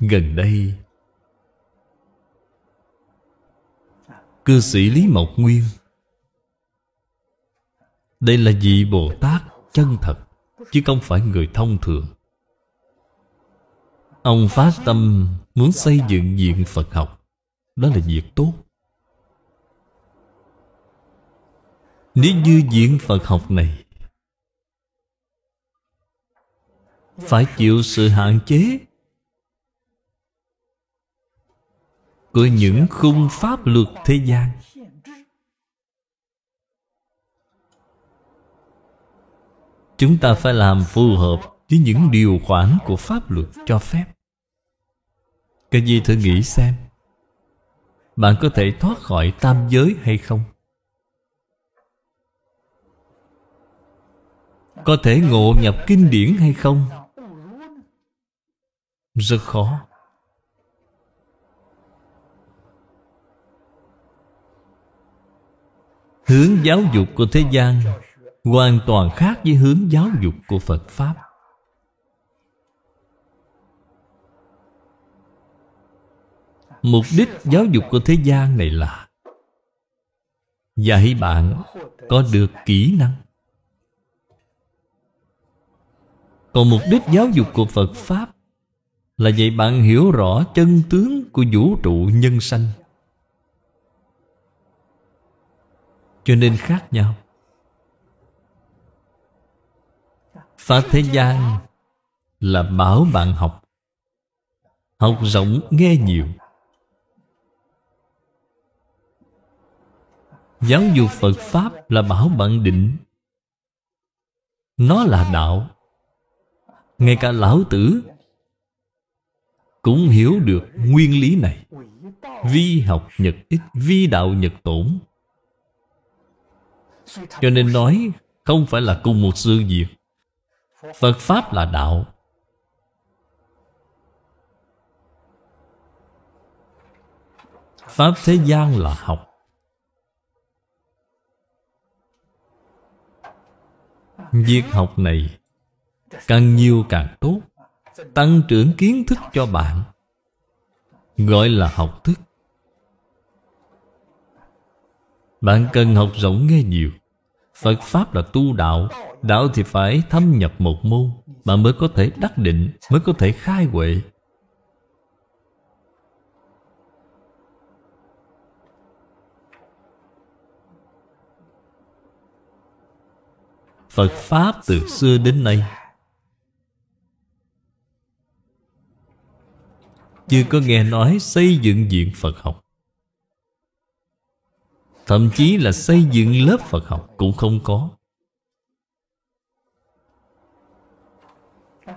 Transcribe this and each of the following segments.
Gần đây Cư sĩ Lý Mộc Nguyên Đây là vị Bồ Tát chân thật Chứ không phải người thông thường Ông phát tâm muốn xây dựng viện Phật học Đó là việc tốt Nếu như viện Phật học này Phải chịu sự hạn chế của những khung pháp luật thế gian chúng ta phải làm phù hợp với những điều khoản của pháp luật cho phép cái gì thử nghĩ xem bạn có thể thoát khỏi tam giới hay không có thể ngộ nhập kinh điển hay không rất khó Hướng giáo dục của thế gian Hoàn toàn khác với hướng giáo dục của Phật Pháp Mục đích giáo dục của thế gian này là Dạy bạn có được kỹ năng Còn mục đích giáo dục của Phật Pháp Là dạy bạn hiểu rõ chân tướng của vũ trụ nhân sanh cho nên khác nhau Phá thế gian là bảo bạn học Học rộng nghe nhiều Giáo dục Phật Pháp là bảo bạn định Nó là đạo Ngay cả Lão Tử Cũng hiểu được nguyên lý này Vi học nhật ích, vi đạo nhật tổn cho nên nói Không phải là cùng một sự việc Phật Pháp là đạo Pháp thế gian là học Việc học này Càng nhiều càng tốt Tăng trưởng kiến thức cho bạn Gọi là học thức Bạn cần học rộng nghe nhiều Phật Pháp là tu đạo Đạo thì phải thâm nhập một môn bạn mới có thể đắc định Mới có thể khai huệ Phật Pháp từ xưa đến nay Chưa có nghe nói xây dựng diện Phật học Thậm chí là xây dựng lớp Phật học cũng không có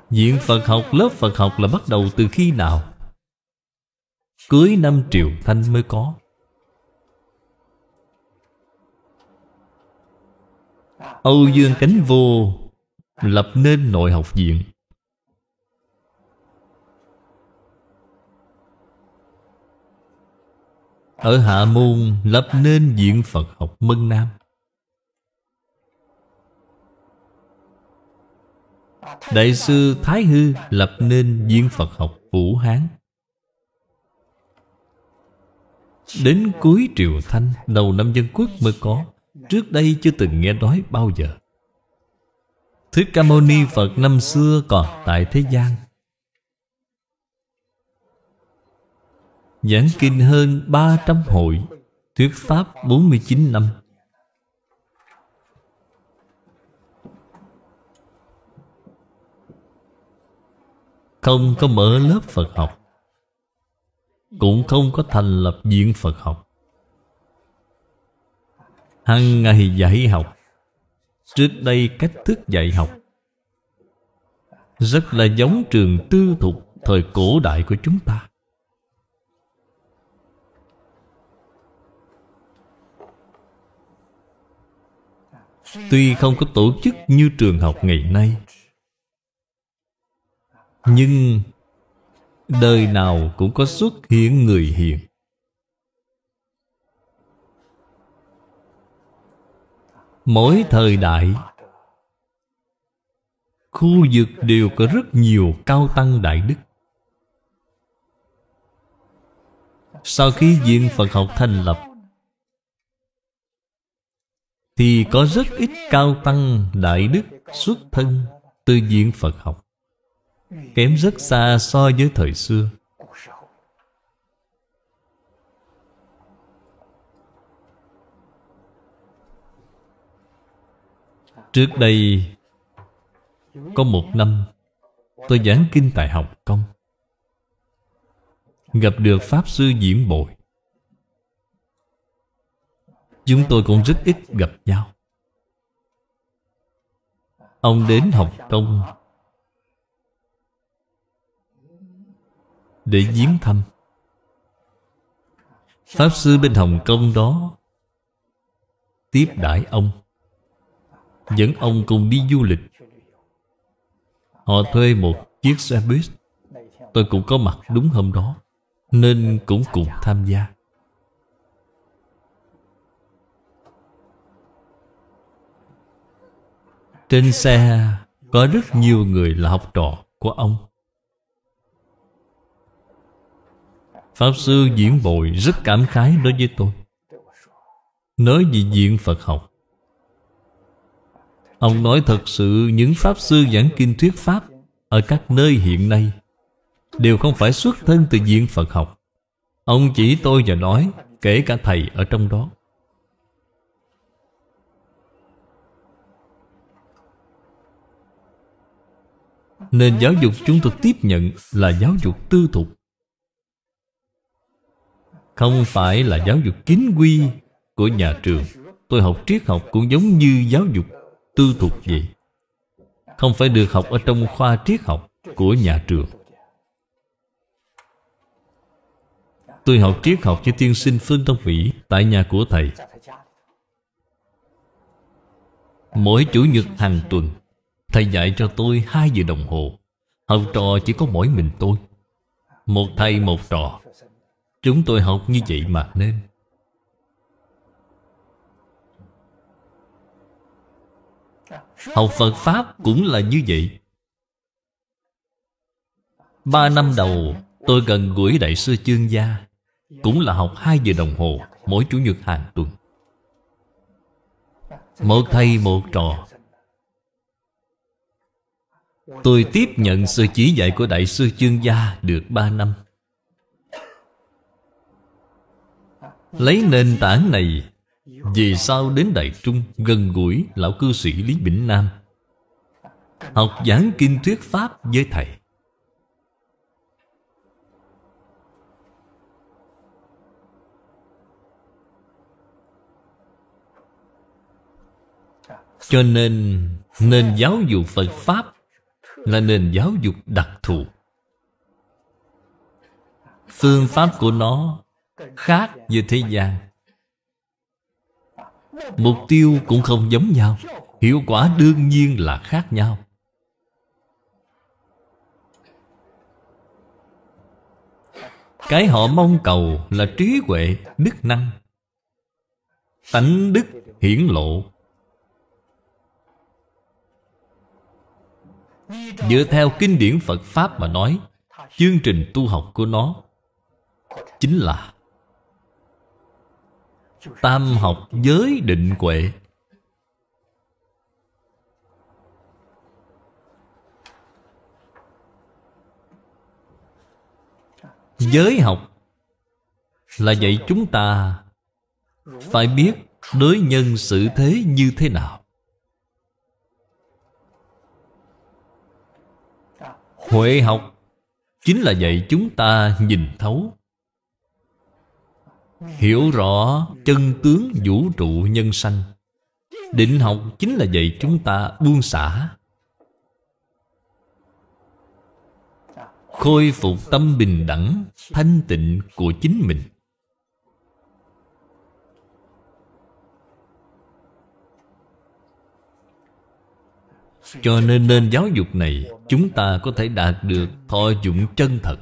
Diện Phật học, lớp Phật học là bắt đầu từ khi nào? Cưới năm triệu Thanh mới có Âu Dương Cánh Vô lập nên nội học viện Ở Hạ Môn lập nên diện Phật học Mân Nam Đại sư Thái Hư lập nên diện Phật học Vũ Hán Đến cuối triều Thanh Đầu năm dân quốc mới có Trước đây chưa từng nghe nói bao giờ Thích Ca Mâu Ni Phật năm xưa còn tại thế gian Giảng kinh hơn 300 hội Thuyết Pháp 49 năm Không có mở lớp Phật học Cũng không có thành lập viện Phật học Hằng ngày dạy học Trước đây cách thức dạy học Rất là giống trường tư thục Thời cổ đại của chúng ta Tuy không có tổ chức như trường học ngày nay Nhưng Đời nào cũng có xuất hiện người hiền Mỗi thời đại Khu vực đều có rất nhiều cao tăng đại đức Sau khi diện Phật học thành lập thì có rất ít cao tăng đại đức xuất thân từ diện Phật học kém rất xa so với thời xưa Trước đây Có một năm Tôi giảng kinh tại Hồng Kông Gặp được Pháp Sư Diễm Bội Chúng tôi cũng rất ít gặp nhau Ông đến học công Để viếng thăm Pháp sư bên Hồng Kông đó Tiếp đãi ông Dẫn ông cùng đi du lịch Họ thuê một chiếc xe buýt Tôi cũng có mặt đúng hôm đó Nên cũng cùng tham gia Trên xe có rất nhiều người là học trò của ông Pháp Sư Diễn Bội rất cảm khái đối với tôi Nói về diện Phật học Ông nói thật sự những Pháp Sư giảng kinh thuyết Pháp Ở các nơi hiện nay Đều không phải xuất thân từ diện Phật học Ông chỉ tôi và nói Kể cả thầy ở trong đó Nên giáo dục chúng tôi tiếp nhận là giáo dục tư thục Không phải là giáo dục chính quy của nhà trường Tôi học triết học cũng giống như giáo dục tư thục vậy Không phải được học ở trong khoa triết học của nhà trường Tôi học triết học cho tiên sinh Phương Tông Mỹ Tại nhà của thầy Mỗi chủ nhật hàng tuần Thầy dạy cho tôi hai giờ đồng hồ Học trò chỉ có mỗi mình tôi Một thầy một trò Chúng tôi học như vậy mà nên Học Phật Pháp cũng là như vậy Ba năm đầu tôi gần gũi Đại sư Chương Gia Cũng là học hai giờ đồng hồ mỗi Chủ nhật hàng tuần Một thầy một trò Tôi tiếp nhận sự chỉ dạy của Đại sư Chương Gia được 3 năm Lấy nền tảng này Vì sao đến Đại Trung gần gũi Lão cư sĩ Lý Bỉnh Nam Học giảng kinh thuyết Pháp với Thầy Cho nên Nên giáo dục Phật Pháp là nền giáo dục đặc thù phương pháp của nó khác với thế gian mục tiêu cũng không giống nhau hiệu quả đương nhiên là khác nhau cái họ mong cầu là trí huệ đức năng tánh đức hiển lộ Dựa theo kinh điển Phật Pháp mà nói Chương trình tu học của nó Chính là Tam học giới định huệ Giới học Là dạy chúng ta Phải biết đối nhân xử thế như thế nào Huệ học Chính là dạy chúng ta nhìn thấu Hiểu rõ chân tướng vũ trụ nhân sanh Định học chính là dạy chúng ta buông xả Khôi phục tâm bình đẳng Thanh tịnh của chính mình Cho nên nên giáo dục này Chúng ta có thể đạt được thọ dụng chân thật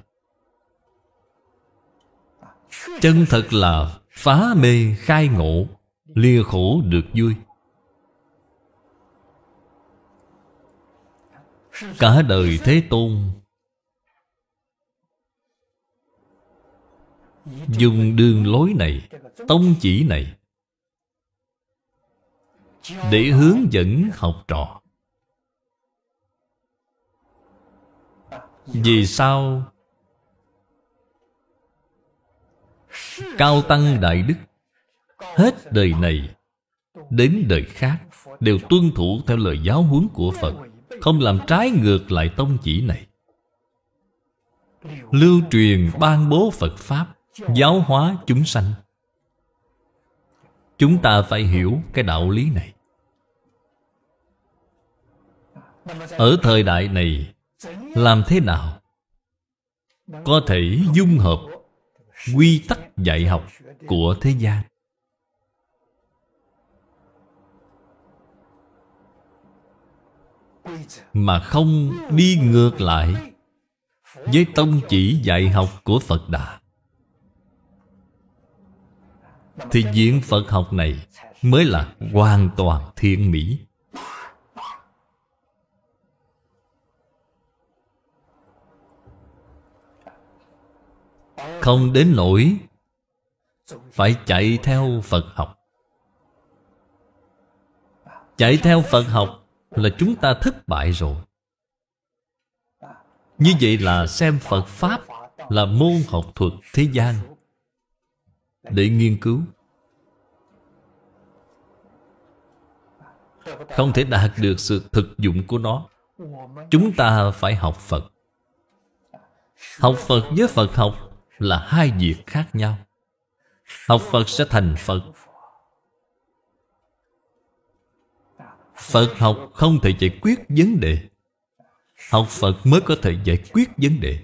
Chân thật là phá mê khai ngộ Lìa khổ được vui Cả đời Thế Tôn Dùng đường lối này Tông chỉ này Để hướng dẫn học trò vì sao cao tăng đại đức hết đời này đến đời khác đều tuân thủ theo lời giáo huấn của phật không làm trái ngược lại tông chỉ này lưu truyền ban bố phật pháp giáo hóa chúng sanh chúng ta phải hiểu cái đạo lý này ở thời đại này làm thế nào có thể dung hợp quy tắc dạy học của thế gian mà không đi ngược lại với tông chỉ dạy học của Phật Đà thì diện Phật học này mới là hoàn toàn thiện mỹ Không đến nỗi Phải chạy theo Phật học Chạy theo Phật học Là chúng ta thất bại rồi Như vậy là xem Phật Pháp Là môn học thuật thế gian Để nghiên cứu Không thể đạt được sự thực dụng của nó Chúng ta phải học Phật Học Phật với Phật học là hai việc khác nhau học phật sẽ thành phật phật học không thể giải quyết vấn đề học phật mới có thể giải quyết vấn đề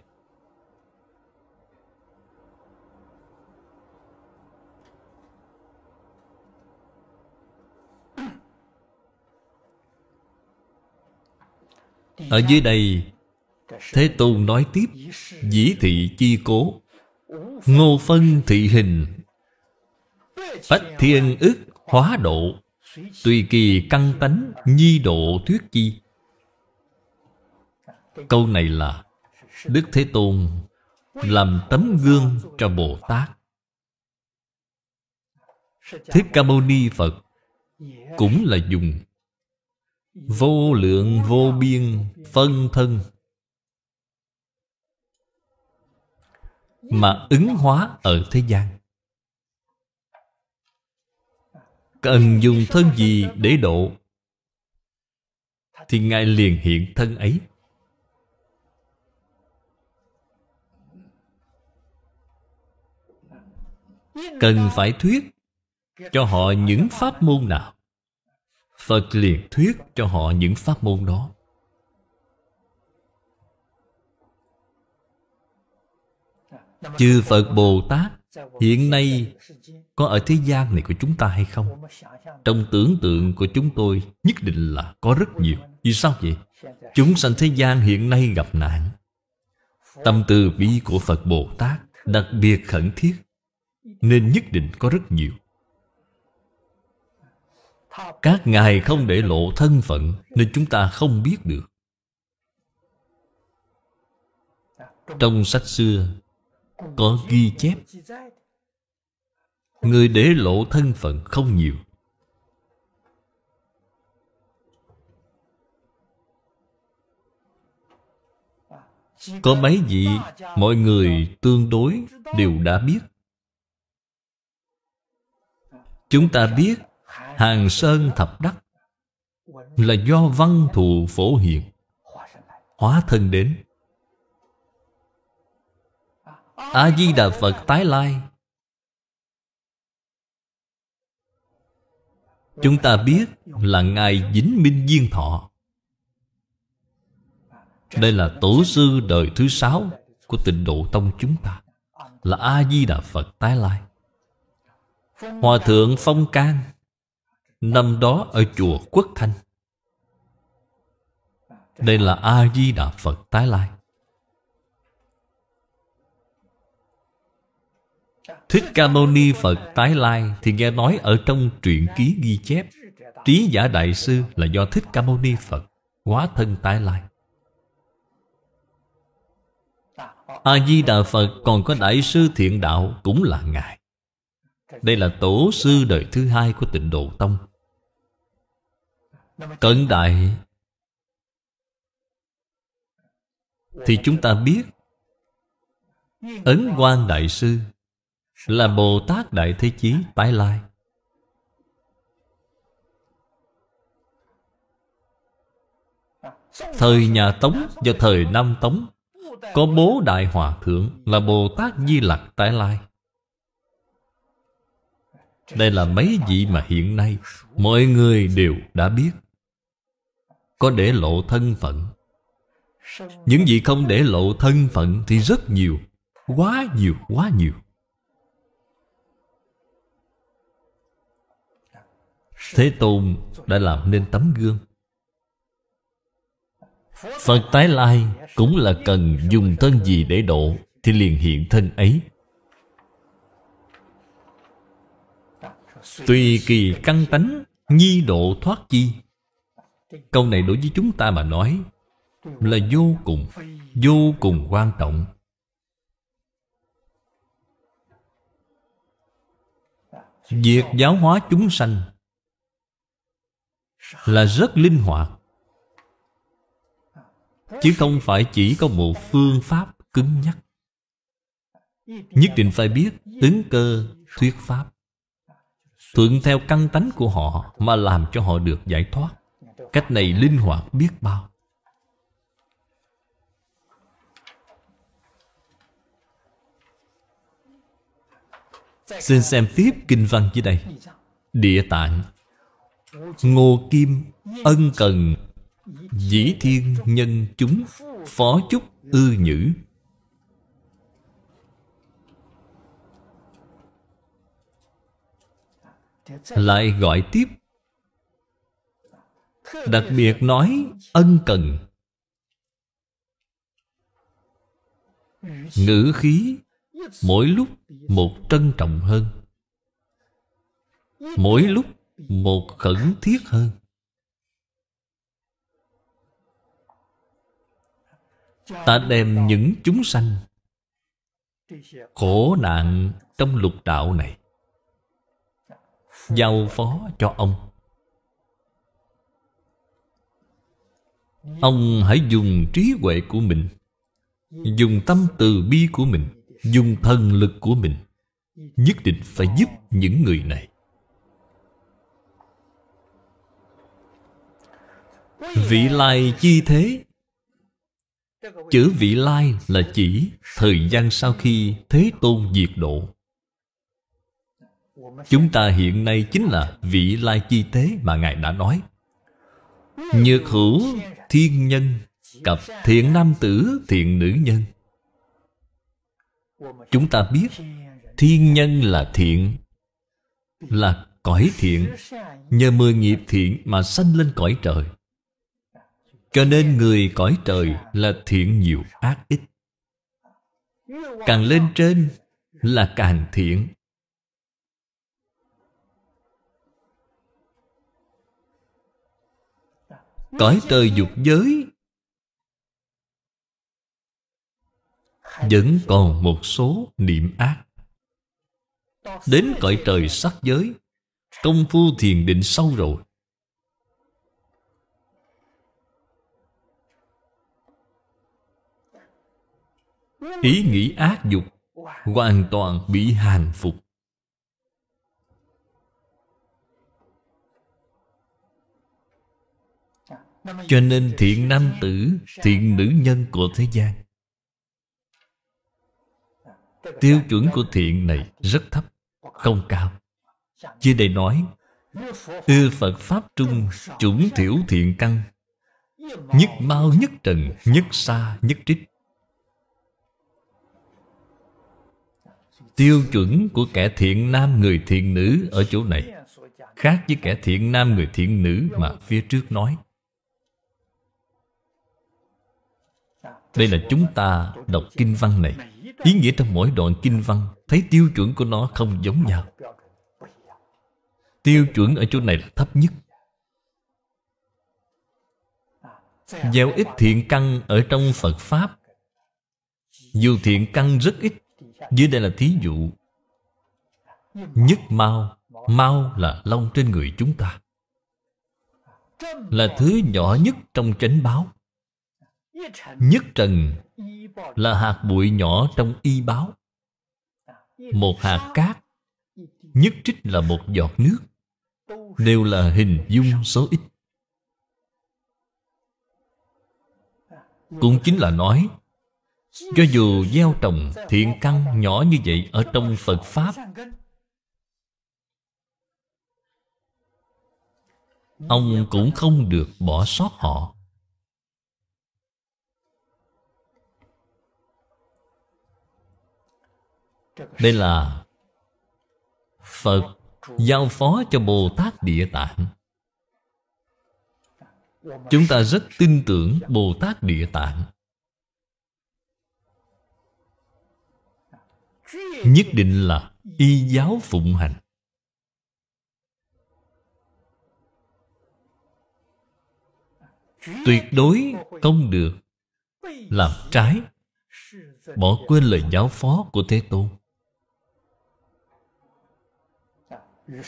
ở dưới đây thế tôn nói tiếp dĩ thị chi cố Ngô phân thị hình Bách thiên ức hóa độ Tùy kỳ căng tánh nhi độ thuyết chi Câu này là Đức Thế Tôn làm tấm gương cho Bồ Tát Thích Ca Mâu Ni Phật cũng là dùng Vô lượng vô biên phân thân mà ứng hóa ở thế gian cần dùng thân gì để độ thì ngài liền hiện thân ấy cần phải thuyết cho họ những pháp môn nào phật liền thuyết cho họ những pháp môn đó chư phật bồ tát hiện nay có ở thế gian này của chúng ta hay không trong tưởng tượng của chúng tôi nhất định là có rất nhiều vì sao vậy chúng sanh thế gian hiện nay gặp nạn tâm từ bi của phật bồ tát đặc biệt khẩn thiết nên nhất định có rất nhiều các ngài không để lộ thân phận nên chúng ta không biết được trong sách xưa có ghi chép người để lộ thân phận không nhiều có mấy vị mọi người tương đối đều đã biết chúng ta biết hàng sơn thập đắc là do văn thù phổ hiện hóa thân đến A-di-đà Phật tái lai Chúng ta biết là Ngài Dính Minh duyên Thọ Đây là tổ sư đời thứ sáu Của tịnh độ tông chúng ta Là A-di-đà Phật tái lai Hòa thượng Phong Can Năm đó ở chùa Quốc Thanh Đây là A-di-đà Phật tái lai Thích Ca Mâu Ni Phật tái lai Thì nghe nói ở trong truyện ký ghi chép Trí giả đại sư là do Thích Ca Mâu Ni Phật Hóa thân tái lai A-di-đà Phật còn có đại sư thiện đạo cũng là Ngài Đây là tổ sư đời thứ hai của tịnh Độ Tông Cận đại Thì chúng ta biết Ấn Quang Đại Sư là Bồ Tát Đại Thế Chí tái lai Thời nhà Tống và thời Nam Tống Có bố Đại Hòa Thượng là Bồ Tát Di Lặc tái lai Đây là mấy vị mà hiện nay Mọi người đều đã biết Có để lộ thân phận Những vị không để lộ thân phận thì rất nhiều Quá nhiều, quá nhiều Thế Tôn đã làm nên tấm gương Phật tái lai cũng là cần dùng thân gì để độ Thì liền hiện thân ấy Tùy kỳ căn tánh Nhi độ thoát chi Câu này đối với chúng ta mà nói Là vô cùng Vô cùng quan trọng Việc giáo hóa chúng sanh là rất linh hoạt chứ không phải chỉ có một phương pháp cứng nhắc nhất định phải biết tướng cơ thuyết pháp thuận theo căn tánh của họ mà làm cho họ được giải thoát cách này linh hoạt biết bao xin xem tiếp kinh văn dưới đây địa tạng Ngô Kim Ân cần Dĩ thiên nhân chúng Phó chúc ư nhữ Lại gọi tiếp Đặc biệt nói ân cần Ngữ khí Mỗi lúc một trân trọng hơn Mỗi lúc một khẩn thiết hơn ta đem những chúng sanh khổ nạn trong lục đạo này giao phó cho ông ông hãy dùng trí huệ của mình dùng tâm từ bi của mình dùng thần lực của mình nhất định phải giúp những người này Vị lai chi thế Chữ vị lai là chỉ Thời gian sau khi thế tôn diệt độ Chúng ta hiện nay chính là vị lai chi thế mà Ngài đã nói Nhược hữu thiên nhân Cặp thiện nam tử thiện nữ nhân Chúng ta biết Thiên nhân là thiện Là cõi thiện Nhờ mười nghiệp thiện mà sanh lên cõi trời cho nên người cõi trời là thiện nhiều ác ít Càng lên trên là càng thiện Cõi trời dục giới Vẫn còn một số niệm ác Đến cõi trời sắc giới Công phu thiền định sâu rồi ý nghĩ ác dục hoàn toàn bị hàng phục cho nên thiện nam tử thiện nữ nhân của thế gian tiêu chuẩn của thiện này rất thấp không cao dưới đây nói ư phật pháp trung chủng thiểu thiện căn nhất mau nhất trần nhất xa nhất trích tiêu chuẩn của kẻ thiện nam người thiện nữ ở chỗ này khác với kẻ thiện nam người thiện nữ mà phía trước nói đây là chúng ta đọc kinh văn này ý nghĩa trong mỗi đoạn kinh văn thấy tiêu chuẩn của nó không giống nhau tiêu chuẩn ở chỗ này là thấp nhất gieo ít thiện căn ở trong phật pháp dù thiện căn rất ít dưới đây là thí dụ Nhất mau Mau là lông trên người chúng ta Là thứ nhỏ nhất trong chánh báo Nhất trần Là hạt bụi nhỏ trong y báo Một hạt cát Nhất trích là một giọt nước Đều là hình dung số ít Cũng chính là nói cho dù gieo trồng thiện căn nhỏ như vậy Ở trong Phật Pháp Ông cũng không được bỏ sót họ Đây là Phật giao phó cho Bồ Tát Địa Tạng Chúng ta rất tin tưởng Bồ Tát Địa Tạng nhất định là y giáo phụng hành tuyệt đối không được làm trái bỏ quên lời giáo phó của thế tôn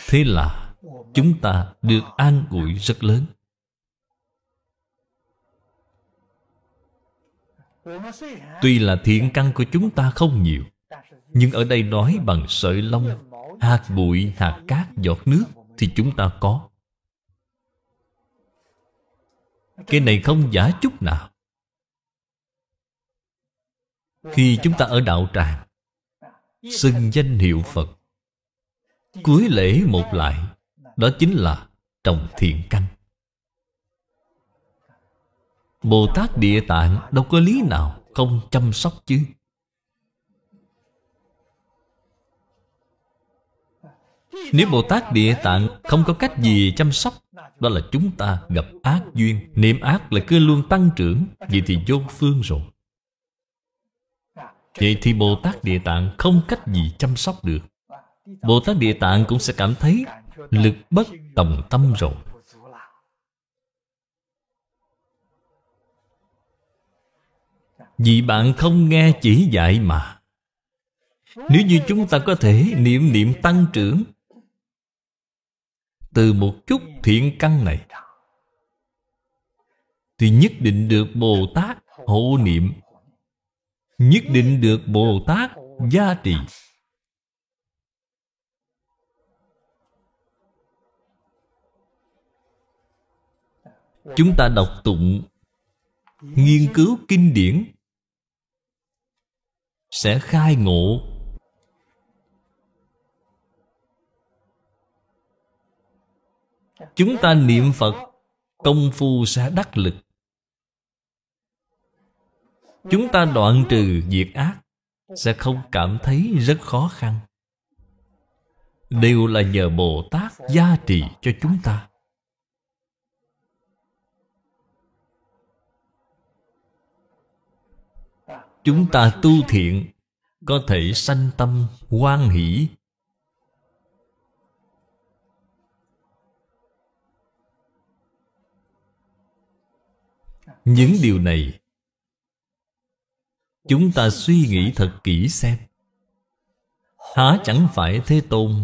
thế là chúng ta được an ủi rất lớn tuy là thiện căn của chúng ta không nhiều nhưng ở đây nói bằng sợi lông hạt bụi hạt cát giọt nước thì chúng ta có cái này không giả chút nào khi chúng ta ở đạo tràng xưng danh hiệu phật cuối lễ một lại đó chính là trồng thiện căn bồ tát địa tạng đâu có lý nào không chăm sóc chứ Nếu Bồ Tát Địa Tạng không có cách gì chăm sóc Đó là chúng ta gặp ác duyên Niệm ác là cứ luôn tăng trưởng Vậy thì vô phương rồi Vậy thì Bồ Tát Địa Tạng không cách gì chăm sóc được Bồ Tát Địa Tạng cũng sẽ cảm thấy Lực bất tòng tâm rồi Vì bạn không nghe chỉ dạy mà Nếu như chúng ta có thể niệm niệm tăng trưởng từ một chút thiện căn này thì nhất định được bồ tát hộ niệm nhất định được bồ tát gia trì chúng ta đọc tụng nghiên cứu kinh điển sẽ khai ngộ Chúng ta niệm Phật Công phu sẽ đắc lực Chúng ta đoạn trừ diệt ác Sẽ không cảm thấy rất khó khăn Đều là nhờ Bồ Tát gia trì cho chúng ta Chúng ta tu thiện Có thể sanh tâm hoan hỷ những điều này chúng ta suy nghĩ thật kỹ xem há chẳng phải thế tôn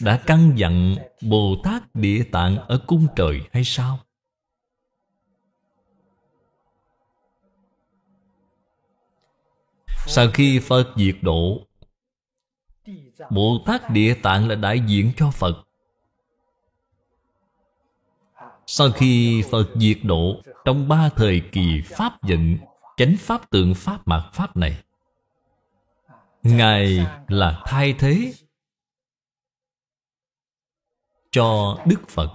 đã căn dặn bồ tát địa tạng ở cung trời hay sao sau khi phật diệt độ bồ tát địa tạng là đại diện cho phật sau khi Phật diệt độ Trong ba thời kỳ Pháp giận Chánh Pháp tượng Pháp mạt Pháp này Ngài là thay thế Cho Đức Phật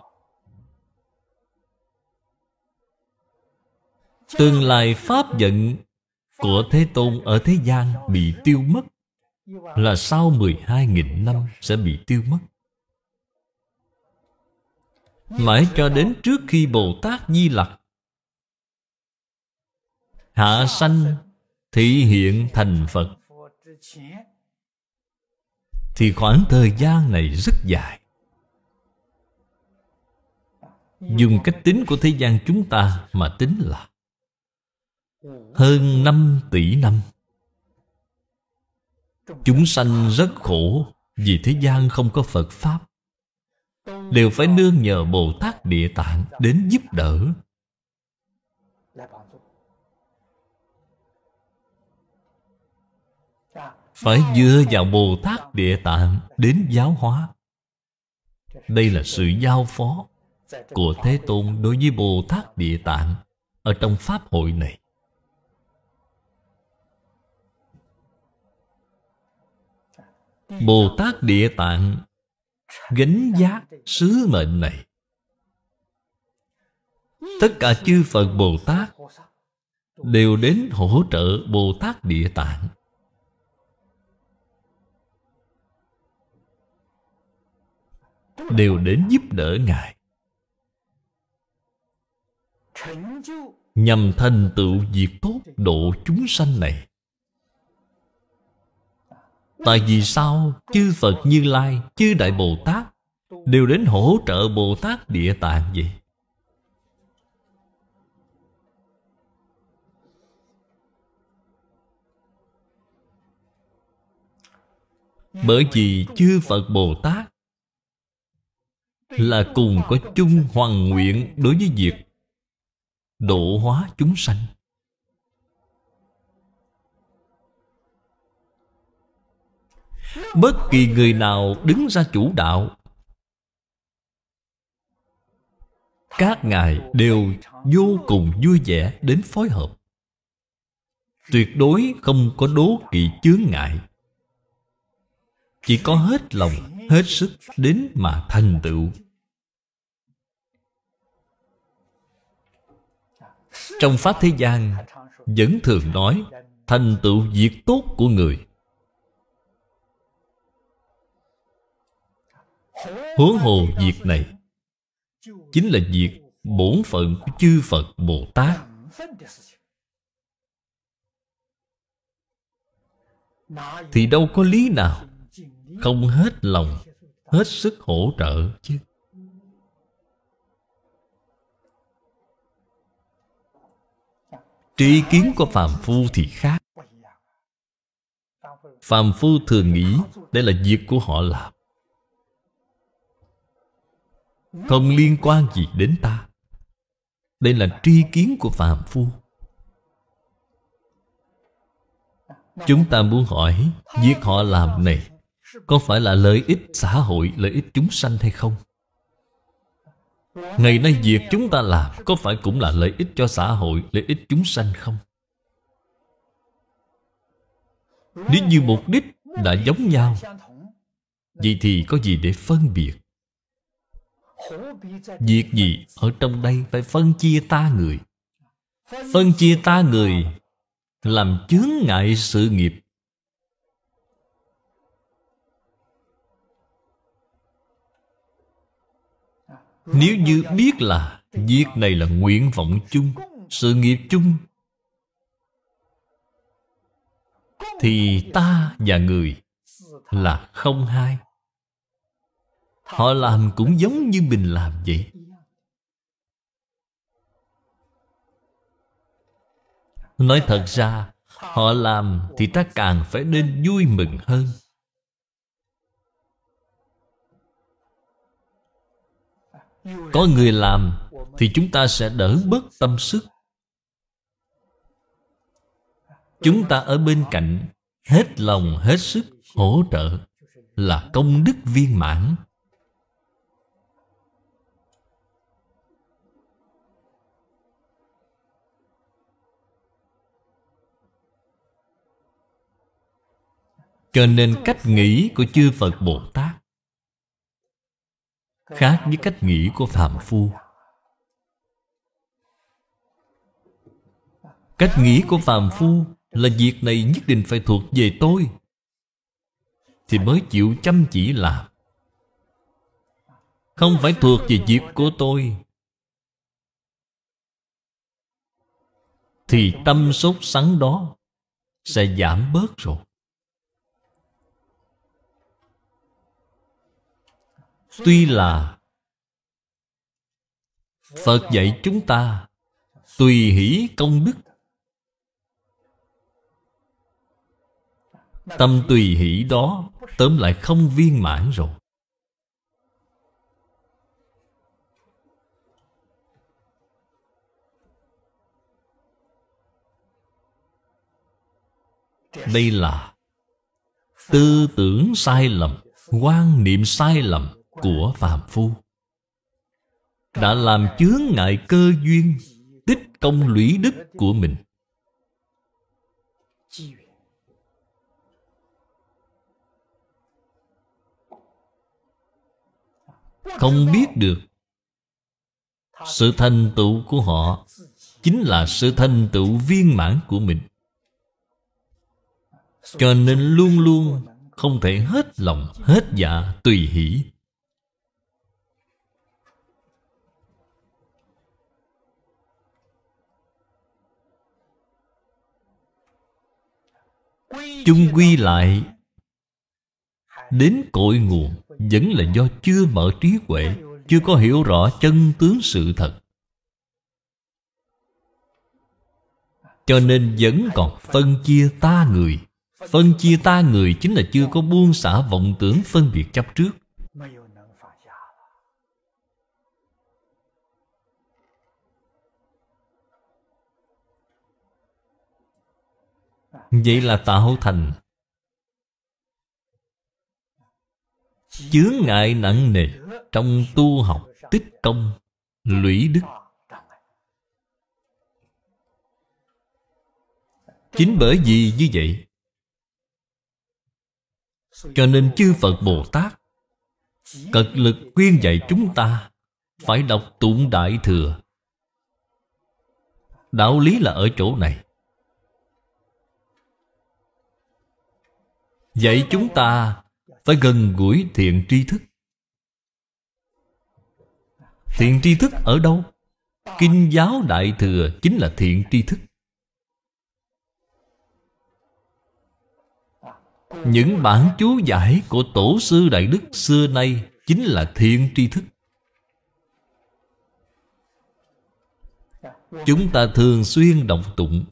Tương lai Pháp giận Của Thế Tôn ở thế gian bị tiêu mất Là sau 12.000 năm sẽ bị tiêu mất mãi cho đến trước khi Bồ Tát Di Lặc hạ sanh thị hiện thành Phật thì khoảng thời gian này rất dài dùng cách tính của thế gian chúng ta mà tính là hơn 5 tỷ năm chúng sanh rất khổ vì thế gian không có Phật pháp đều phải nương nhờ Bồ Tát Địa Tạng đến giúp đỡ. Phải dựa vào Bồ Tát Địa Tạng đến giáo hóa. Đây là sự giao phó của Thế Tôn đối với Bồ Tát Địa Tạng ở trong Pháp hội này. Bồ Tát Địa Tạng gánh giác sứ mệnh này tất cả chư phật bồ tát đều đến hỗ trợ bồ tát địa tạng đều đến giúp đỡ ngài nhằm thành tựu việc tốt độ chúng sanh này Tại vì sao chư Phật Như Lai Chư Đại Bồ Tát Đều đến hỗ trợ Bồ Tát Địa Tạng vậy Bởi vì chư Phật Bồ Tát Là cùng có chung hoàng nguyện Đối với việc độ hóa chúng sanh Bất kỳ người nào đứng ra chủ đạo Các ngài đều vô cùng vui vẻ đến phối hợp Tuyệt đối không có đố kỵ chướng ngại Chỉ có hết lòng, hết sức đến mà thành tựu Trong Pháp Thế gian Vẫn thường nói Thành tựu việc tốt của người Huống hồ việc này Chính là việc bổn phận của chư Phật Bồ Tát Thì đâu có lý nào Không hết lòng Hết sức hỗ trợ chứ Tri kiến của phàm Phu thì khác phàm Phu thường nghĩ Đây là việc của họ làm không liên quan gì đến ta Đây là tri kiến của phàm Phu Chúng ta muốn hỏi Việc họ làm này Có phải là lợi ích xã hội Lợi ích chúng sanh hay không Ngày nay việc chúng ta làm Có phải cũng là lợi ích cho xã hội Lợi ích chúng sanh không Nếu như mục đích đã giống nhau Vậy thì có gì để phân biệt Việc gì ở trong đây phải phân chia ta người Phân chia ta người Làm chướng ngại sự nghiệp Nếu như biết là Việc này là nguyện vọng chung Sự nghiệp chung Thì ta và người Là không hai Họ làm cũng giống như mình làm vậy Nói thật ra Họ làm thì ta càng phải nên vui mừng hơn Có người làm Thì chúng ta sẽ đỡ bớt tâm sức Chúng ta ở bên cạnh Hết lòng hết sức hỗ trợ Là công đức viên mãn Cho nên cách nghĩ của chư Phật Bồ Tát Khác với cách nghĩ của Phạm Phu Cách nghĩ của Phạm Phu là việc này nhất định phải thuộc về tôi Thì mới chịu chăm chỉ làm Không phải thuộc về việc của tôi Thì tâm sốt sắng đó Sẽ giảm bớt rồi Tuy là Phật dạy chúng ta Tùy hỷ công đức Tâm tùy hỷ đó Tóm lại không viên mãn rồi Đây là Tư tưởng sai lầm Quan niệm sai lầm của phàm phu đã làm chướng ngại cơ duyên tích công lũy đức của mình không biết được sự thành tựu của họ chính là sự thành tựu viên mãn của mình cho nên luôn luôn không thể hết lòng hết dạ tùy hỷ chung quy lại đến cội nguồn vẫn là do chưa mở trí huệ chưa có hiểu rõ chân tướng sự thật cho nên vẫn còn phân chia ta người phân chia ta người chính là chưa có buông xả vọng tưởng phân biệt chấp trước Vậy là tạo thành Chướng ngại nặng nề Trong tu học tích công Lũy đức Chính bởi vì như vậy Cho nên chư Phật Bồ Tát Cật lực khuyên dạy chúng ta Phải đọc tụng Đại Thừa Đạo lý là ở chỗ này Vậy chúng ta phải gần gũi thiện tri thức Thiện tri thức ở đâu? Kinh giáo Đại Thừa chính là thiện tri thức Những bản chú giải của Tổ sư Đại Đức xưa nay Chính là thiện tri thức Chúng ta thường xuyên động tụng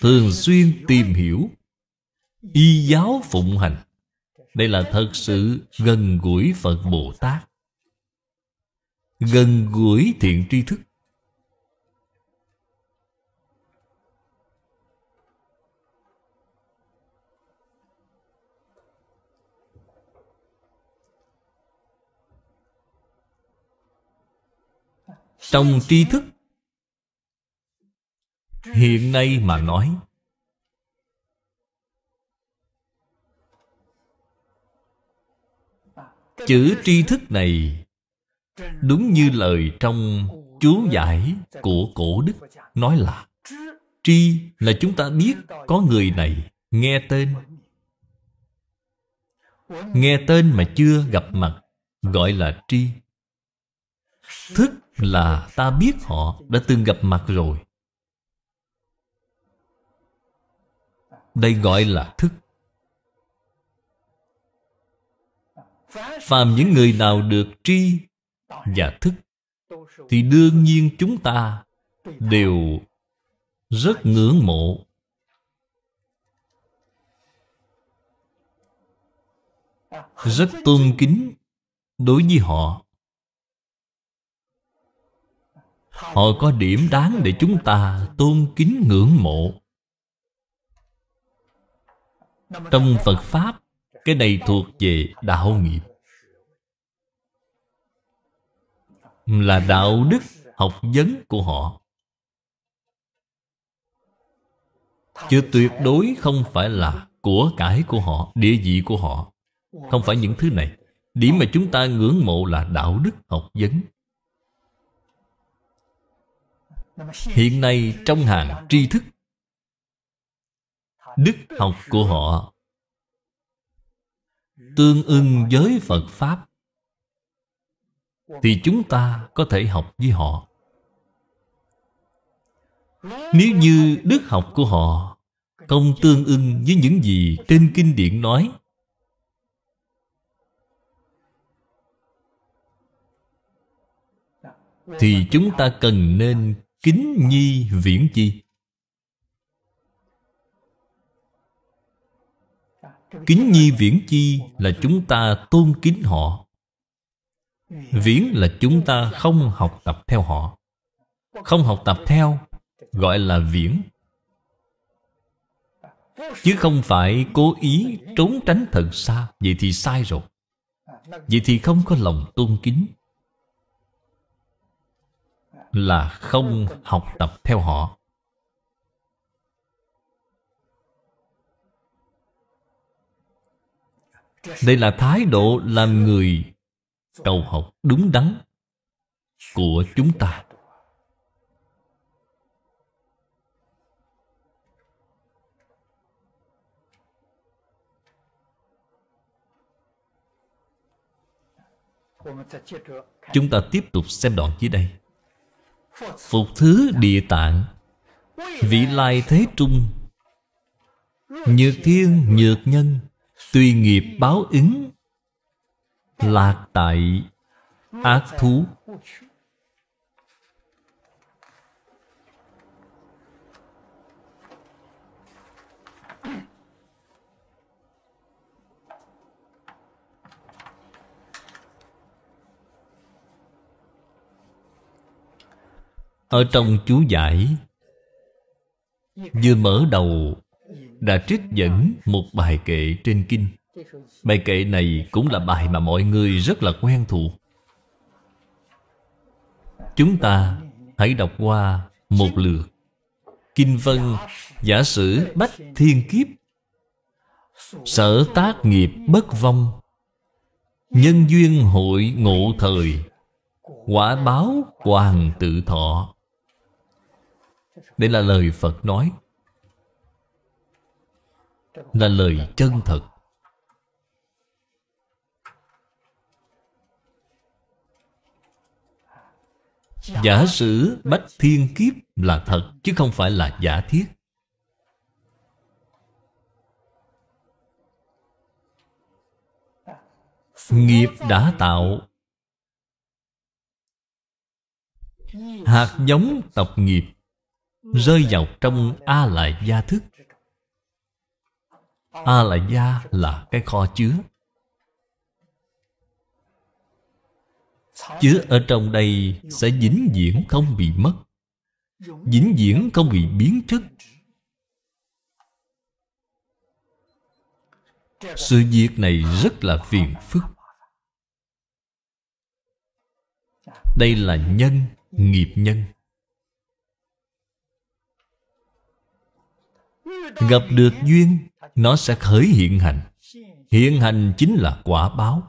Thường xuyên tìm hiểu y giáo phụng hành đây là thật sự gần gũi phật bồ tát gần gũi thiện tri thức trong tri thức hiện nay mà nói Chữ tri thức này Đúng như lời trong chú giải của cổ đức Nói là Tri là chúng ta biết có người này Nghe tên Nghe tên mà chưa gặp mặt Gọi là tri Thức là ta biết họ đã từng gặp mặt rồi Đây gọi là thức phàm những người nào được tri và thức thì đương nhiên chúng ta đều rất ngưỡng mộ rất tôn kính đối với họ họ có điểm đáng để chúng ta tôn kính ngưỡng mộ trong phật pháp cái này thuộc về đạo nghiệp Là đạo đức học vấn của họ Chứ tuyệt đối không phải là của cải của họ Địa vị của họ Không phải những thứ này Điểm mà chúng ta ngưỡng mộ là đạo đức học vấn Hiện nay trong hàng tri thức Đức học của họ tương ưng với Phật Pháp Thì chúng ta có thể học với họ Nếu như đức học của họ Không tương ưng với những gì trên kinh điển nói Thì chúng ta cần nên kính nhi viễn chi Kính nhi viễn chi là chúng ta tôn kính họ Viễn là chúng ta không học tập theo họ Không học tập theo Gọi là viễn Chứ không phải cố ý trốn tránh thật xa Vậy thì sai rồi Vậy thì không có lòng tôn kính Là không học tập theo họ Đây là thái độ làm người cầu học đúng đắn của chúng ta. Chúng ta tiếp tục xem đoạn dưới đây Phục thứ địa tạng Vị lai thế trung Nhược thiên nhược nhân tuy nghiệp báo ứng Lạc tại ác thú Ở trong chú giải Vừa mở đầu đã trích dẫn một bài kệ trên kinh bài kệ này cũng là bài mà mọi người rất là quen thuộc chúng ta hãy đọc qua một lượt kinh vân giả sử bách thiên kiếp sở tác nghiệp bất vong nhân duyên hội ngộ thời quả báo hoàng tự thọ đây là lời phật nói là lời chân thật giả sử bách thiên kiếp là thật chứ không phải là giả thiết nghiệp đã tạo hạt giống tập nghiệp rơi vào trong a lại gia thức A là gia là cái kho chứa Chứa ở trong đây sẽ dính diễn không bị mất Dính diễn không bị biến chất Sự việc này rất là phiền phức Đây là nhân, nghiệp nhân Gặp được duyên nó sẽ khởi hiện hành hiện hành chính là quả báo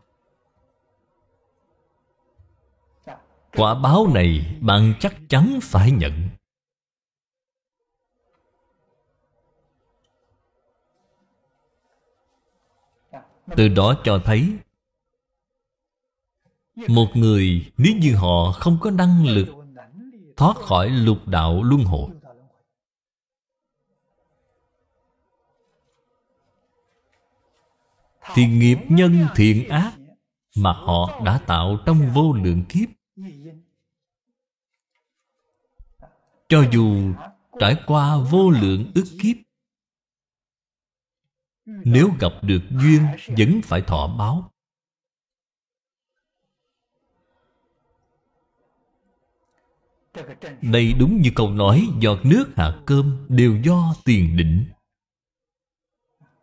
quả báo này bạn chắc chắn phải nhận từ đó cho thấy một người nếu như họ không có năng lực thoát khỏi lục đạo luân hồi thì nghiệp nhân thiện ác mà họ đã tạo trong vô lượng kiếp cho dù trải qua vô lượng ức kiếp nếu gặp được duyên vẫn phải thọ báo đây đúng như câu nói giọt nước hạt cơm đều do tiền định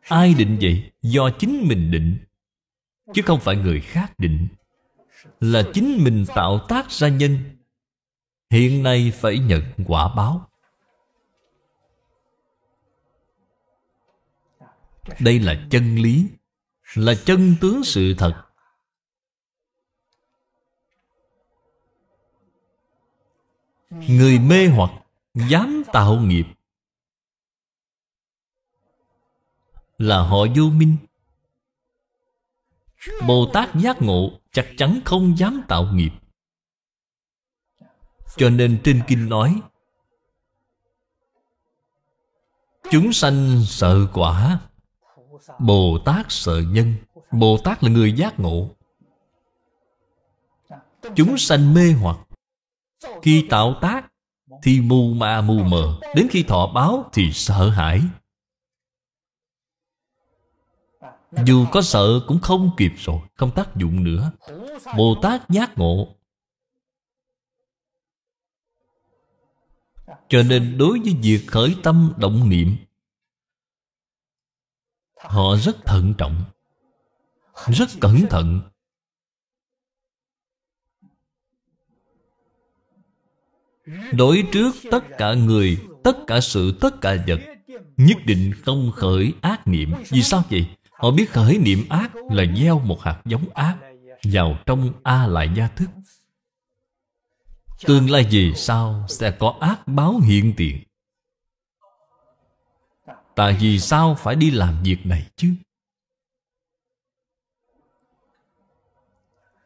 Ai định vậy? Do chính mình định Chứ không phải người khác định Là chính mình tạo tác ra nhân Hiện nay phải nhận quả báo Đây là chân lý Là chân tướng sự thật Người mê hoặc Dám tạo nghiệp là họ vô minh Bồ Tát giác ngộ chắc chắn không dám tạo nghiệp Cho nên trên kinh nói Chúng sanh sợ quả Bồ Tát sợ nhân Bồ Tát là người giác ngộ Chúng sanh mê hoặc Khi tạo tác Thì mù ma mù mờ Đến khi thọ báo thì sợ hãi Dù có sợ cũng không kịp rồi Không tác dụng nữa Bồ Tát giác ngộ Cho nên đối với việc khởi tâm động niệm Họ rất thận trọng Rất cẩn thận Đối trước tất cả người Tất cả sự, tất cả vật Nhất định không khởi ác niệm Vì sao vậy? Họ biết khởi niệm ác là gieo một hạt giống ác Vào trong A lại gia thức Tương lai gì sao sẽ có ác báo hiện tiền Tại vì sao phải đi làm việc này chứ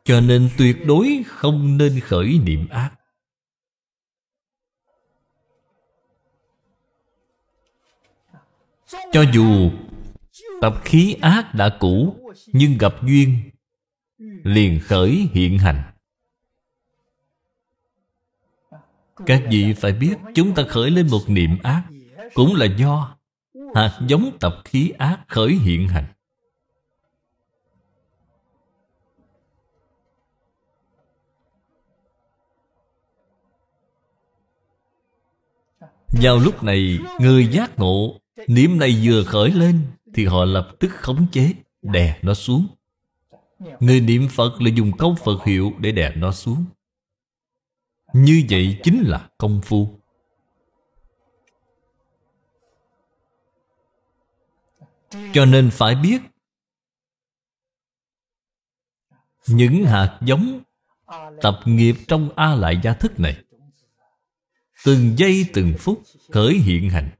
Cho nên tuyệt đối không nên khởi niệm ác Cho dù Tập khí ác đã cũ Nhưng gặp duyên Liền khởi hiện hành Các vị phải biết Chúng ta khởi lên một niệm ác Cũng là do hạt giống tập khí ác khởi hiện hành vào lúc này người giác ngộ niệm này vừa khởi lên thì họ lập tức khống chế đè nó xuống người niệm phật là dùng câu phật hiệu để đè nó xuống như vậy chính là công phu cho nên phải biết những hạt giống tập nghiệp trong a lại gia thức này từng giây từng phút khởi hiện hành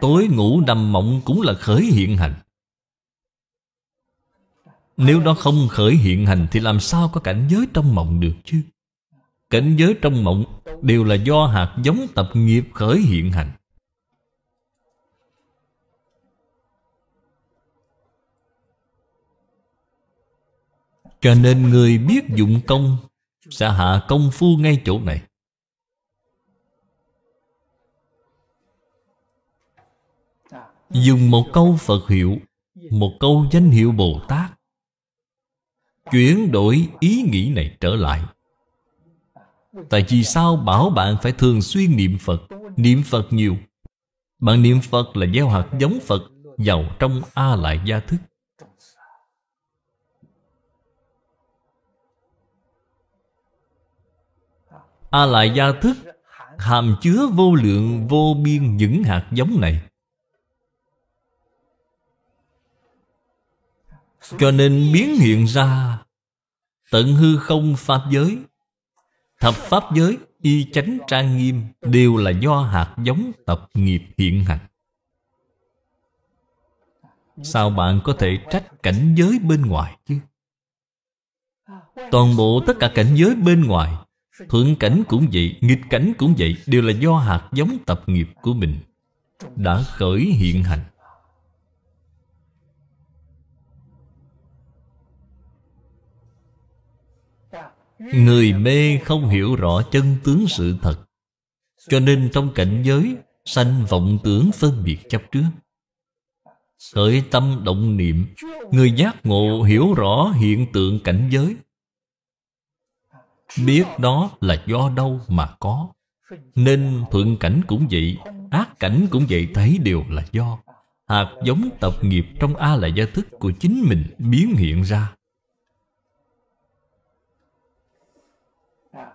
Tối ngủ nằm mộng cũng là khởi hiện hành Nếu nó không khởi hiện hành Thì làm sao có cảnh giới trong mộng được chứ Cảnh giới trong mộng Đều là do hạt giống tập nghiệp khởi hiện hành Cho nên người biết dụng công Sẽ hạ công phu ngay chỗ này dùng một câu phật hiệu một câu danh hiệu bồ tát chuyển đổi ý nghĩ này trở lại tại vì sao bảo bạn phải thường xuyên niệm phật niệm phật nhiều bạn niệm phật là gieo hạt giống phật vào trong a lại gia thức a lại gia thức hàm chứa vô lượng vô biên những hạt giống này Cho nên biến hiện ra Tận hư không Pháp giới Thập Pháp giới Y chánh trang nghiêm Đều là do hạt giống tập nghiệp hiện hành Sao bạn có thể trách cảnh giới bên ngoài chứ Toàn bộ tất cả cảnh giới bên ngoài Thượng cảnh cũng vậy, nghịch cảnh cũng vậy Đều là do hạt giống tập nghiệp của mình Đã khởi hiện hành Người mê không hiểu rõ chân tướng sự thật Cho nên trong cảnh giới Sanh vọng tưởng phân biệt chấp trước Khởi tâm động niệm Người giác ngộ hiểu rõ hiện tượng cảnh giới Biết đó là do đâu mà có Nên thuận cảnh cũng vậy Ác cảnh cũng vậy thấy đều là do Hạt giống tập nghiệp trong A là gia thức của chính mình biến hiện ra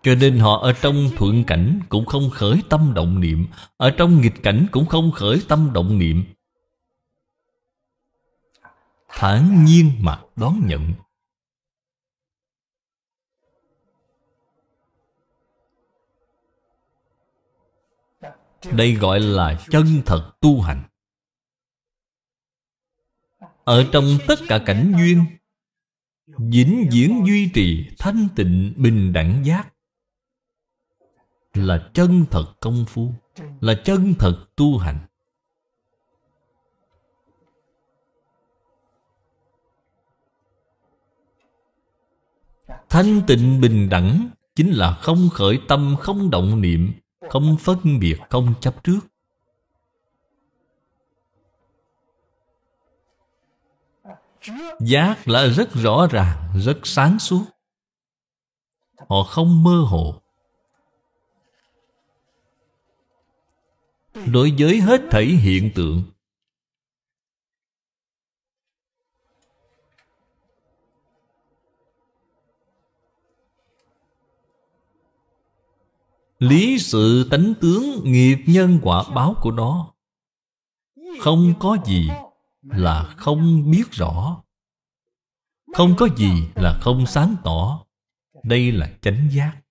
Cho nên họ ở trong thuận cảnh cũng không khởi tâm động niệm Ở trong nghịch cảnh cũng không khởi tâm động niệm Thản nhiên mà đón nhận Đây gọi là chân thật tu hành Ở trong tất cả cảnh duyên Vĩnh viễn duy trì thanh tịnh bình đẳng giác là chân thật công phu là chân thật tu hành thanh tịnh bình đẳng chính là không khởi tâm không động niệm không phân biệt không chấp trước giác là rất rõ ràng rất sáng suốt họ không mơ hồ đối với hết thảy hiện tượng lý sự tánh tướng nghiệp nhân quả báo của nó không có gì là không biết rõ không có gì là không sáng tỏ đây là chánh giác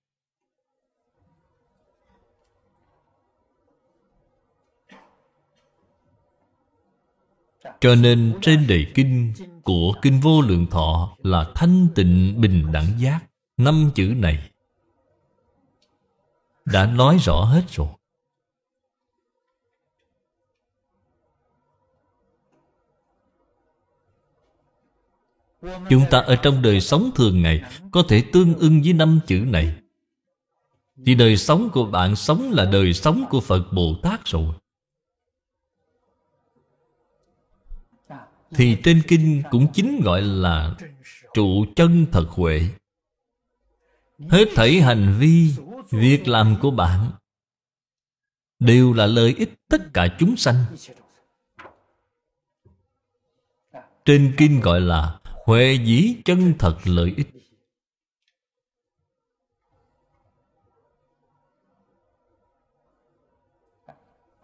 Cho nên trên đề kinh của Kinh Vô Lượng Thọ là thanh tịnh bình đẳng giác. Năm chữ này đã nói rõ hết rồi. Chúng ta ở trong đời sống thường ngày Có thể tương ưng với năm chữ này Thì đời sống của bạn sống là đời sống của Phật Bồ Tát rồi Thì trên kinh cũng chính gọi là Trụ chân thật huệ Hết thảy hành vi Việc làm của bạn Đều là lợi ích tất cả chúng sanh Trên kinh gọi là Huệ dĩ chân thật lợi ích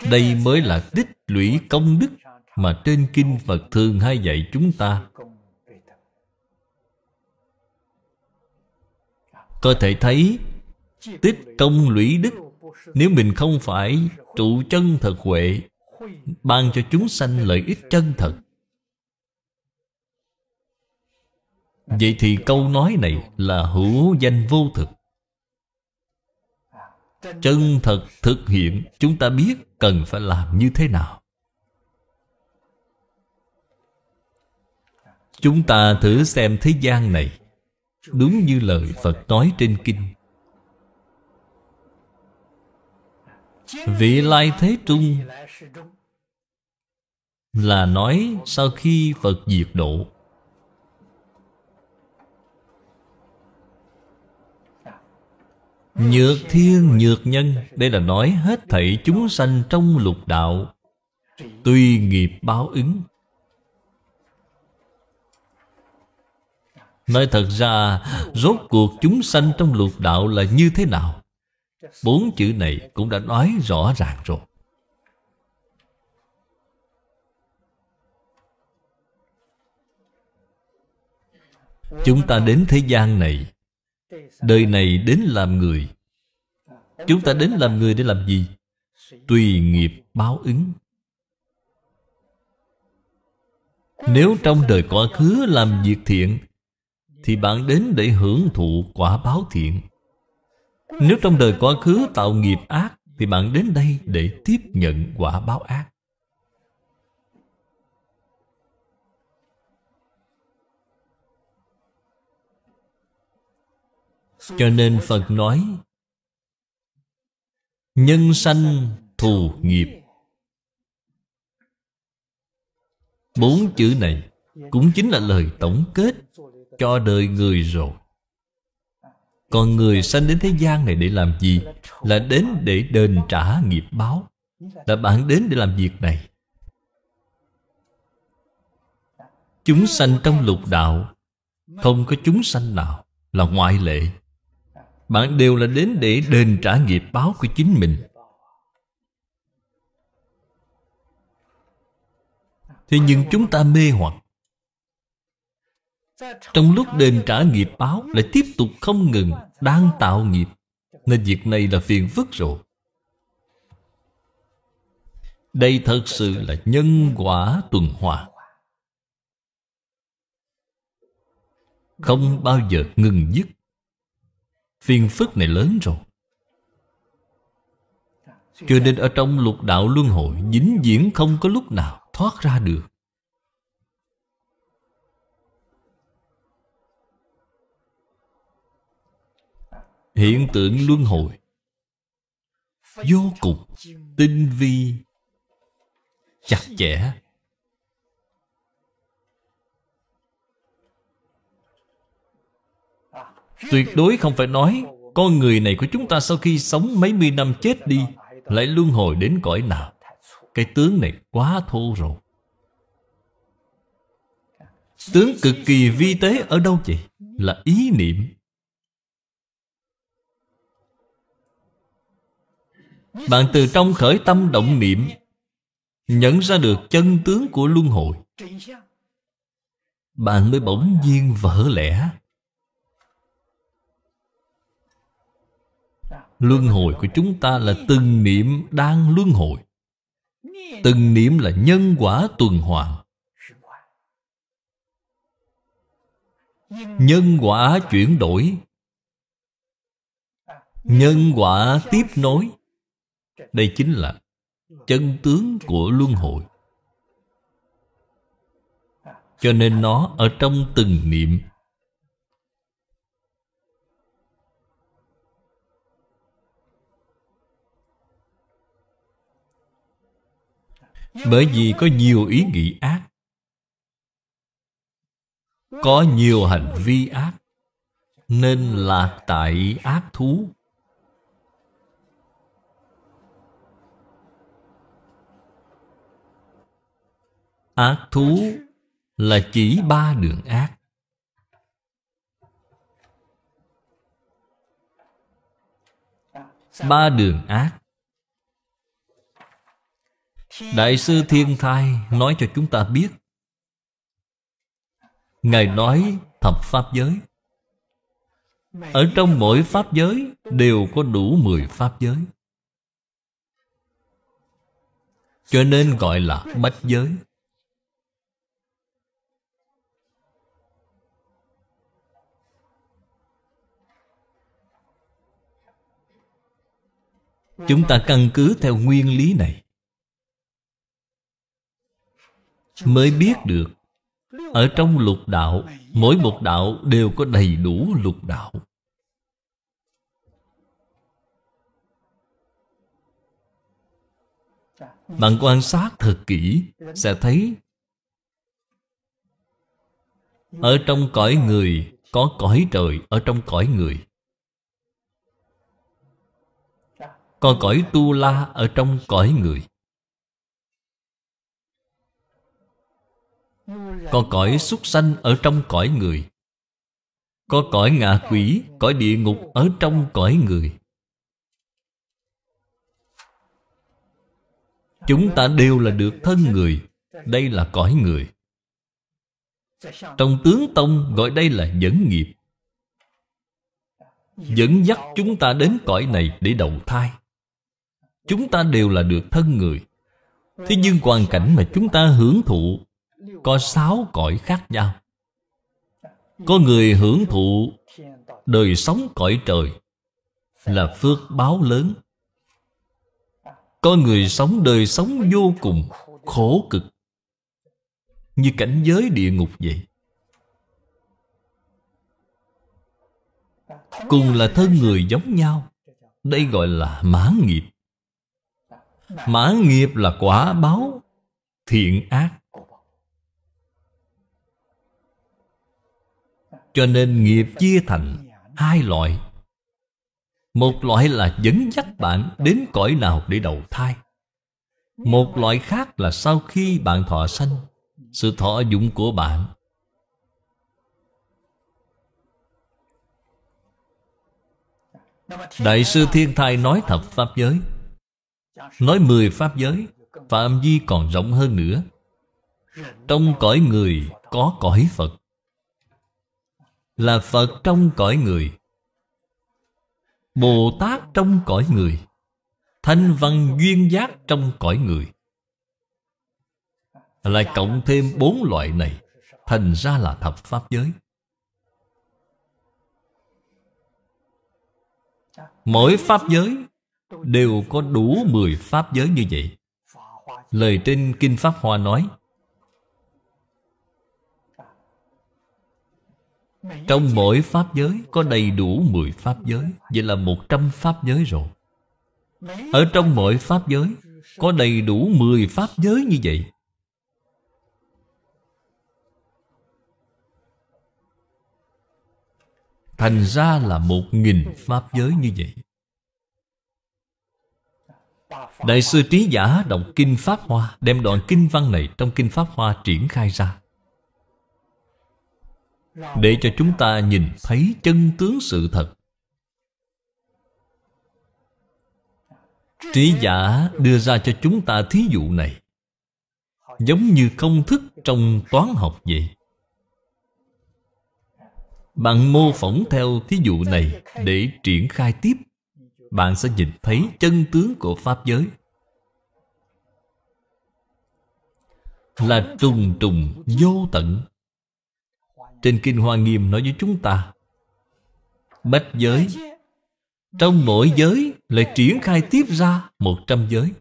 Đây mới là tích lũy công đức mà trên kinh Phật thường hay dạy chúng ta có thể thấy tích công lũy đức nếu mình không phải trụ chân thật huệ ban cho chúng sanh lợi ích chân thật vậy thì câu nói này là hữu danh vô thực chân thật thực hiện chúng ta biết cần phải làm như thế nào Chúng ta thử xem thế gian này Đúng như lời Phật nói trên kinh Vị lai thế trung Là nói sau khi Phật diệt độ Nhược thiên nhược nhân Đây là nói hết thảy chúng sanh trong lục đạo Tuy nghiệp báo ứng Nói thật ra Rốt cuộc chúng sanh trong lục đạo là như thế nào Bốn chữ này cũng đã nói rõ ràng rồi Chúng ta đến thế gian này Đời này đến làm người Chúng ta đến làm người để làm gì? Tùy nghiệp báo ứng Nếu trong đời quá khứ làm việc thiện thì bạn đến để hưởng thụ quả báo thiện Nếu trong đời quá khứ tạo nghiệp ác Thì bạn đến đây để tiếp nhận quả báo ác Cho nên Phật nói Nhân sanh thù nghiệp Bốn chữ này cũng chính là lời tổng kết cho đời người rồi còn người sanh đến thế gian này để làm gì là đến để đền trả nghiệp báo là bạn đến để làm việc này chúng sanh trong lục đạo không có chúng sanh nào là ngoại lệ bạn đều là đến để đền trả nghiệp báo của chính mình thế nhưng chúng ta mê hoặc trong lúc đền trả nghiệp báo Lại tiếp tục không ngừng Đang tạo nghiệp Nên việc này là phiền phức rồi Đây thật sự là nhân quả tuần hoàn Không bao giờ ngừng dứt Phiền phức này lớn rồi Cho nên ở trong lục đạo luân hồi Dính diễn không có lúc nào thoát ra được hiện tượng luân hồi vô cùng tinh vi chặt chẽ tuyệt đối không phải nói con người này của chúng ta sau khi sống mấy mươi năm chết đi lại luân hồi đến cõi nào cái tướng này quá thô rồi tướng cực kỳ vi tế ở đâu vậy là ý niệm Bạn từ trong khởi tâm động niệm Nhận ra được chân tướng của luân hồi Bạn mới bỗng nhiên vỡ lẽ Luân hồi của chúng ta là từng niệm đang luân hồi Từng niệm là nhân quả tuần hoàn Nhân quả chuyển đổi Nhân quả tiếp nối đây chính là chân tướng của luân hồi cho nên nó ở trong từng niệm bởi vì có nhiều ý nghĩ ác có nhiều hành vi ác nên lạc tại ác thú Ác thú là chỉ ba đường ác. Ba đường ác Đại sư Thiên Thai nói cho chúng ta biết Ngài nói thập pháp giới Ở trong mỗi pháp giới đều có đủ mười pháp giới Cho nên gọi là bách giới chúng ta căn cứ theo nguyên lý này mới biết được ở trong lục đạo mỗi một đạo đều có đầy đủ lục đạo bạn quan sát thật kỹ sẽ thấy ở trong cõi người có cõi trời ở trong cõi người Còn cõi tu la ở trong cõi người Còn cõi xuất sanh ở trong cõi người Có cõi ngạ quỷ, cõi địa ngục ở trong cõi người Chúng ta đều là được thân người Đây là cõi người Trong tướng tông gọi đây là dẫn nghiệp Dẫn dắt chúng ta đến cõi này để đầu thai Chúng ta đều là được thân người Thế nhưng hoàn cảnh mà chúng ta hưởng thụ Có sáu cõi khác nhau Có người hưởng thụ đời sống cõi trời Là phước báo lớn Có người sống đời sống vô cùng khổ cực Như cảnh giới địa ngục vậy Cùng là thân người giống nhau Đây gọi là mã nghiệp mã nghiệp là quả báo thiện ác cho nên nghiệp chia thành hai loại một loại là dẫn dắt bạn đến cõi nào để đầu thai Một loại khác là sau khi bạn thọ sanh Sự thọ dụng của bạn Đại sư Thiên Thai nói thập Pháp giới Nói mười pháp giới Phạm vi còn rộng hơn nữa Trong cõi người có cõi Phật Là Phật trong cõi người Bồ Tát trong cõi người Thanh văn duyên giác trong cõi người Lại cộng thêm bốn loại này Thành ra là thập pháp giới Mỗi pháp giới đều có đủ mười pháp giới như vậy lời trên kinh pháp hoa nói trong mỗi pháp giới có đầy đủ mười pháp giới vậy là một trăm pháp giới rồi ở trong mỗi pháp giới có đầy đủ mười pháp giới như vậy Thành ra là một nghìn pháp giới như vậy Đại sư Trí Giả động Kinh Pháp Hoa Đem đoạn kinh văn này trong Kinh Pháp Hoa triển khai ra Để cho chúng ta nhìn thấy chân tướng sự thật Trí giả đưa ra cho chúng ta thí dụ này Giống như công thức trong toán học vậy Bạn mô phỏng theo thí dụ này để triển khai tiếp bạn sẽ nhìn thấy chân tướng của Pháp giới. Là trùng trùng vô tận. Trên Kinh Hoa Nghiêm nói với chúng ta, Bách giới, trong mỗi giới lại triển khai tiếp ra một trăm giới.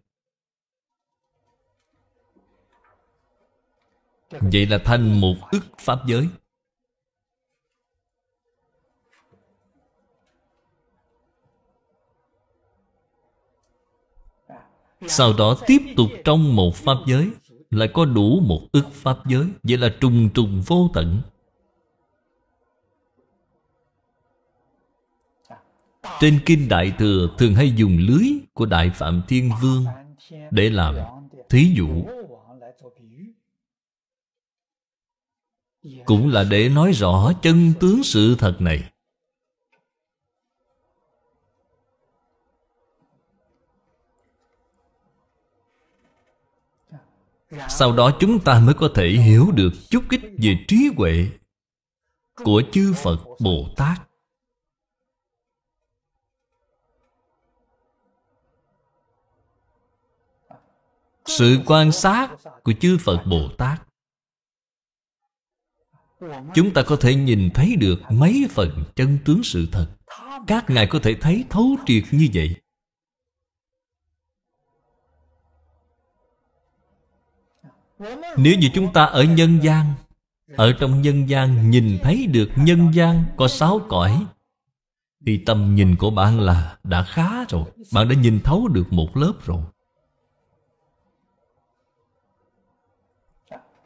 Vậy là thành một ức Pháp giới. Sau đó tiếp tục trong một pháp giới Lại có đủ một ức pháp giới Vậy là trùng trùng vô tận Trên kinh Đại Thừa thường hay dùng lưới của Đại Phạm Thiên Vương Để làm thí dụ Cũng là để nói rõ chân tướng sự thật này sau đó chúng ta mới có thể hiểu được chút ít về trí huệ của chư phật bồ tát sự quan sát của chư phật bồ tát chúng ta có thể nhìn thấy được mấy phần chân tướng sự thật các ngài có thể thấy thấu triệt như vậy Nếu như chúng ta ở nhân gian Ở trong nhân gian nhìn thấy được nhân gian có sáu cõi Thì tầm nhìn của bạn là đã khá rồi Bạn đã nhìn thấu được một lớp rồi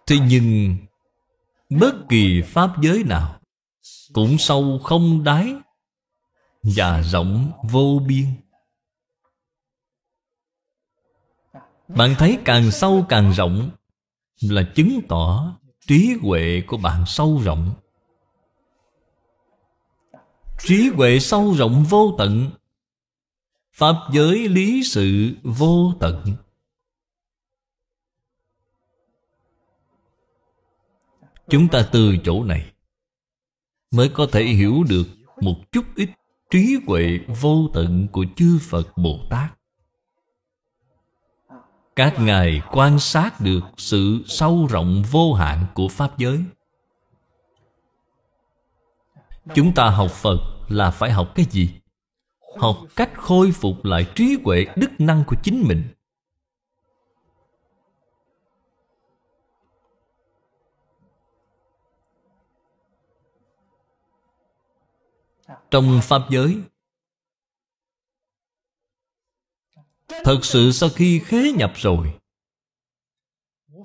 Thế nhưng Bất kỳ pháp giới nào Cũng sâu không đáy Và rộng vô biên Bạn thấy càng sâu càng rộng là chứng tỏ trí huệ của bạn sâu rộng trí huệ sâu rộng vô tận pháp giới lý sự vô tận chúng ta từ chỗ này mới có thể hiểu được một chút ít trí huệ vô tận của chư phật bồ tát các ngài quan sát được sự sâu rộng vô hạn của pháp giới chúng ta học phật là phải học cái gì học cách khôi phục lại trí huệ đức năng của chính mình trong pháp giới Thật sự sau khi khế nhập rồi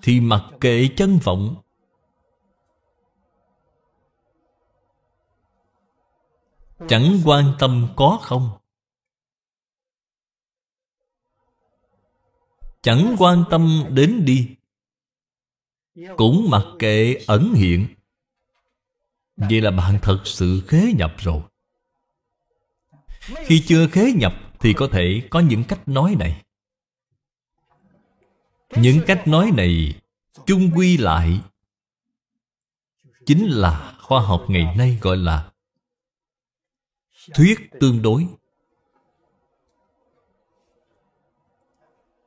Thì mặc kệ chân vọng Chẳng quan tâm có không Chẳng quan tâm đến đi Cũng mặc kệ ẩn hiện Vậy là bạn thật sự khế nhập rồi Khi chưa khế nhập thì có thể có những cách nói này những cách nói này chung quy lại chính là khoa học ngày nay gọi là thuyết tương đối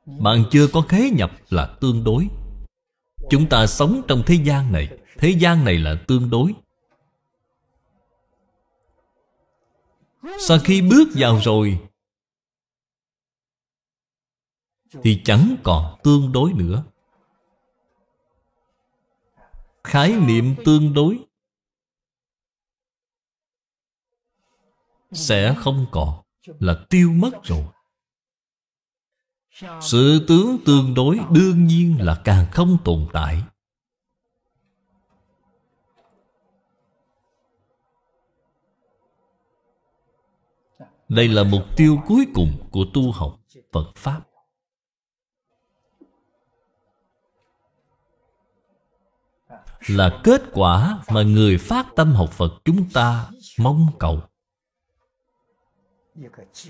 bạn chưa có khế nhập là tương đối chúng ta sống trong thế gian này thế gian này là tương đối sau khi bước vào rồi thì chẳng còn tương đối nữa khái niệm tương đối sẽ không còn là tiêu mất rồi sự tướng tương đối đương nhiên là càng không tồn tại đây là mục tiêu cuối cùng của tu học phật pháp là kết quả mà người phát tâm học Phật chúng ta mong cầu.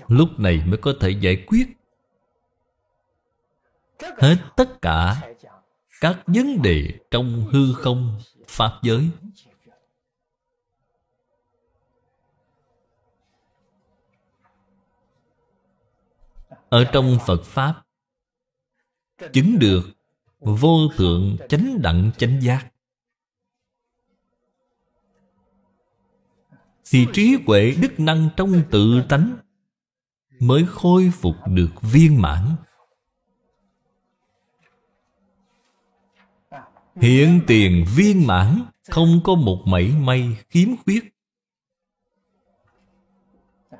Lúc này mới có thể giải quyết hết tất cả các vấn đề trong hư không pháp giới. Ở trong Phật Pháp Chứng được vô thượng chánh đẳng chánh giác thì trí huệ đức năng trong tự tánh mới khôi phục được viên mãn hiện tiền viên mãn không có một mảy may khiếm khuyết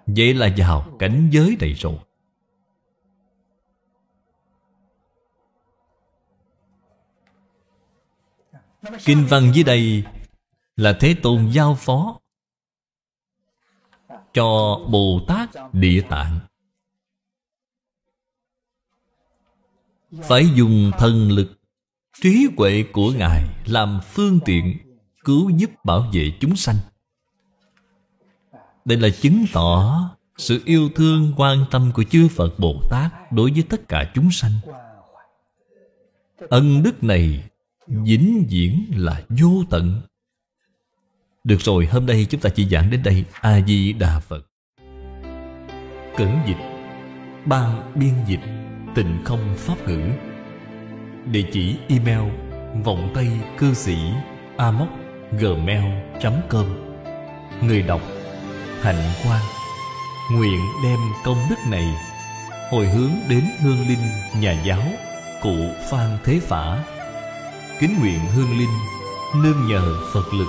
vậy là vào cảnh giới này rồi kinh văn dưới đây là thế tôn giao phó cho Bồ Tát Địa Tạng Phải dùng thần lực Trí huệ của Ngài Làm phương tiện Cứu giúp bảo vệ chúng sanh Đây là chứng tỏ Sự yêu thương quan tâm của chư Phật Bồ Tát Đối với tất cả chúng sanh Ân đức này vĩnh viễn là vô tận được rồi, hôm nay chúng ta chỉ giảng đến đây A-di-đà Phật Cẩn dịch Ban biên dịch Tịnh không pháp ngữ Địa chỉ email Vọng tay cư sĩ amoc gmail.com Người đọc Hạnh quan Nguyện đem công đức này Hồi hướng đến hương linh nhà giáo Cụ Phan Thế Phả Kính nguyện hương linh Nương nhờ Phật lực